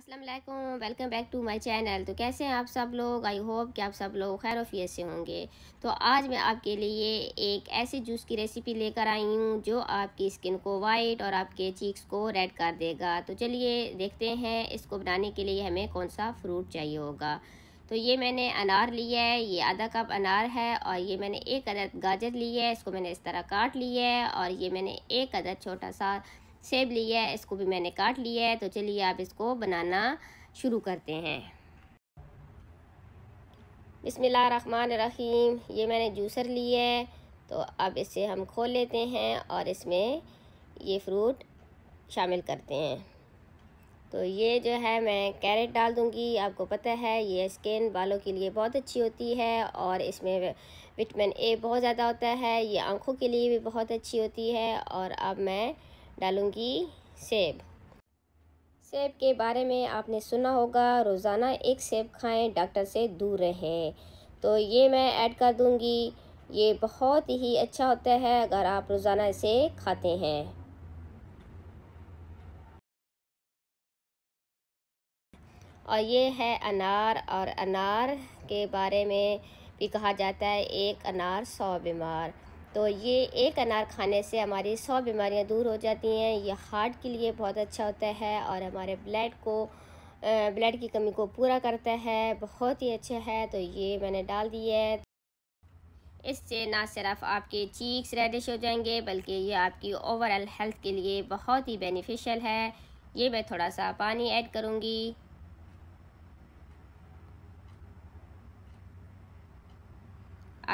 Aslam welcome back to my channel तो कैसे हैं आप सब लोग आई होप कि आप सब लोग खैर वफ़ी से होंगे तो आज मैं आपके लिए एक ऐसे जूस की रेसिपी लेकर आई हूँ जो आपकी स्किन को वाइट और आपके चीक्स को रेड कर देगा तो चलिए देखते हैं इसको बनाने के लिए हमें कौन सा फ्रूट चाहिए होगा तो ये मैंने अनार लिया है ये आधा कप अनार है और ये मैंने एक अदर गाजर ली है इसको मैंने इस तरह काट लिया है और ये मैंने एक अदद छोटा सा सेब लिया है इसको भी मैंने काट लिया है तो चलिए आप इसको बनाना शुरू करते हैं बसमान रहीम ये मैंने जूसर लिया है तो अब इसे हम खोल लेते हैं और इसमें ये फ्रूट शामिल करते हैं तो ये जो है मैं कैरेट डाल दूंगी आपको पता है ये स्किन बालों के लिए बहुत अच्छी होती है और इसमें विटामिन ए बहुत ज़्यादा होता है ये आँखों के लिए भी बहुत अच्छी होती है और अब मैं डालूँगी सेब सेब के बारे में आपने सुना होगा रोज़ाना एक सेब खाएं डॉक्टर से दूर रहें तो ये मैं ऐड कर दूँगी ये बहुत ही अच्छा होता है अगर आप रोज़ाना इसे खाते हैं और ये है अनार और अनार के बारे में भी कहा जाता है एक अनार सौ बीमार तो ये एक अनार खाने से हमारी सौ बीमारियां दूर हो जाती हैं ये हार्ट के लिए बहुत अच्छा होता है और हमारे ब्लड को ब्लड की कमी को पूरा करता है बहुत ही अच्छा है तो ये मैंने डाल दी है इससे ना सिर्फ आपके चीक्स रेडिश हो जाएंगे बल्कि ये आपकी ओवरऑल हेल्थ के लिए बहुत ही बेनिफिशियल है ये मैं थोड़ा सा पानी ऐड करूँगी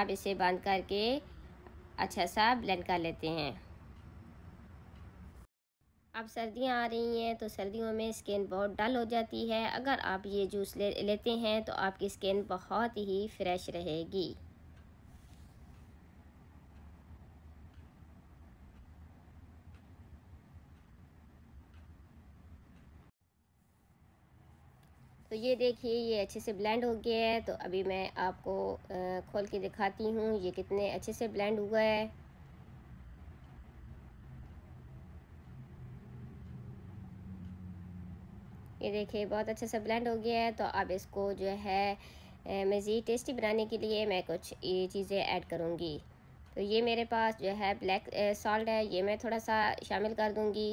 आप इसे बंद करके अच्छा सा ब्लेंड कर लेते हैं अब सर्दियां आ रही हैं तो सर्दियों में स्किन बहुत डल हो जाती है अगर आप ये जूस ले लेते हैं तो आपकी स्किन बहुत ही फ्रेश रहेगी तो ये देखिए ये अच्छे से ब्लेंड हो गया है तो अभी मैं आपको खोल के दिखाती हूँ ये कितने अच्छे से ब्लेंड हुआ है ये देखिए बहुत अच्छे से ब्लेंड हो गया है तो अब इसको जो है मज़ीद टेस्टी बनाने के लिए मैं कुछ ये चीज़ें ऐड करूँगी तो ये मेरे पास जो है ब्लैक सॉल्ट है ये मैं थोड़ा सा शामिल कर दूँगी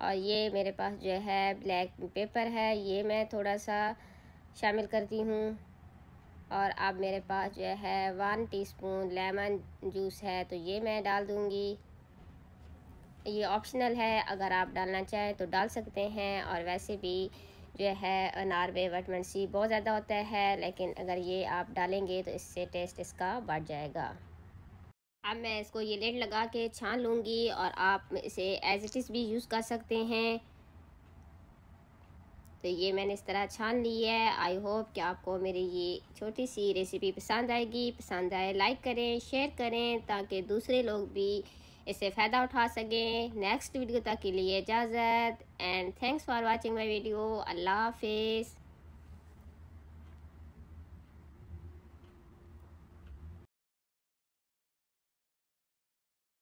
और ये मेरे पास जो है ब्लैक पेपर है ये मैं थोड़ा सा शामिल करती हूँ और अब मेरे पास जो है वन टीस्पून लेमन जूस है तो ये मैं डाल दूँगी ये ऑप्शनल है अगर आप डालना चाहें तो डाल सकते हैं और वैसे भी जो है अनार में वटमन सी बहुत ज़्यादा होता है लेकिन अगर ये आप डालेंगे तो इससे टेस्ट इसका बढ़ जाएगा अब मैं इसको ये लेट लगा के छान लूँगी और आप इसे एज इट इज़ भी यूज़ कर सकते हैं तो ये मैंने इस तरह छान ली है आई होप कि आपको मेरी ये छोटी सी रेसिपी पसंद आएगी पसंद आए लाइक करें शेयर करें ताकि दूसरे लोग भी इससे फ़ायदा उठा सकें नेक्स्ट वीडियो तक के लिए इजाज़त and thanks for watching my video अल्लाह हाफिज़